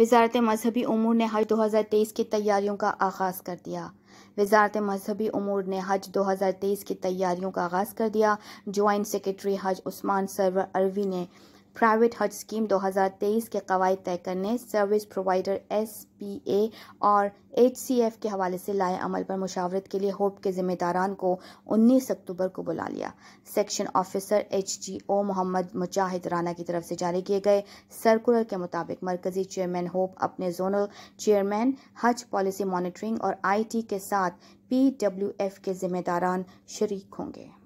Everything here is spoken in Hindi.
वजारत मजहबी अमूर ने हज 2023 की तैयारियों का आगाज़ कर दिया वजारत मजहबी अमूर ने हज 2023 की तैयारियों का आगाज़ कर दिया जॉइंट सेक्रेटरी हज उस्मान सरवर अरवी ने प्राइवेट हज स्कीम 2023 के कवायद तय करने service provider S P A और एच सी एफ के हवाले से लाए अमल पर मुशावरत के लिए होप के जिम्मेदारान को 19 अक्टूबर को बुला लिया section officer H G O Mohammad Mujahid Rana की तरफ से जारी किए गए सर्कुलर के मुताबिक मरकजी चेयरमैन होप अपने zonal chairman Haj policy monitoring और आई टी के साथ पी डब्ल्यू एफ के जिम्मेदारान शरीक होंगे